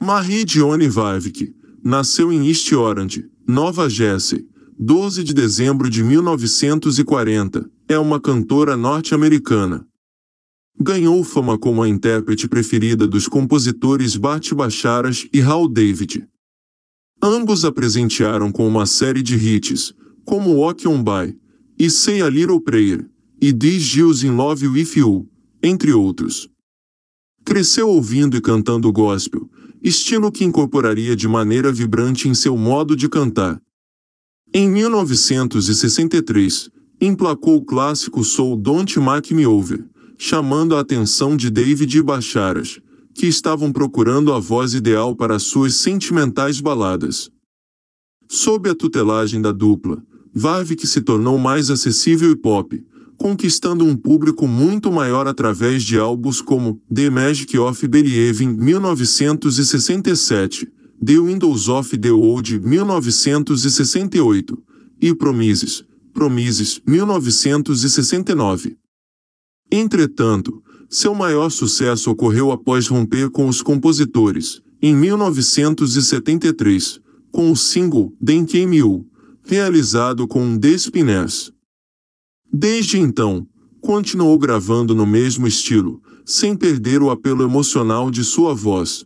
Marie Dione Vivek nasceu em East Orange, Nova Jersey, 12 de dezembro de 1940. É uma cantora norte-americana. Ganhou fama como a intérprete preferida dos compositores Bart Bacharas e Hal David. Ambos a presentearam com uma série de hits, como Walk On By, e Say A Little Prayer, e These Gills In Love With You, entre outros. Cresceu ouvindo e cantando gospel, estilo que incorporaria de maneira vibrante em seu modo de cantar. Em 1963, emplacou o clássico Soul Don't Make Me Over, chamando a atenção de David e Bacharas, que estavam procurando a voz ideal para suas sentimentais baladas. Sob a tutelagem da dupla, Varve que se tornou mais acessível e pop, conquistando um público muito maior através de álbuns como The Magic of Believing 1967, The Windows of the Old 1968 e Promises, Promises 1969. Entretanto, seu maior sucesso ocorreu após romper com os compositores, em 1973, com o single Then Came You, realizado com The Desde então, continuou gravando no mesmo estilo, sem perder o apelo emocional de sua voz,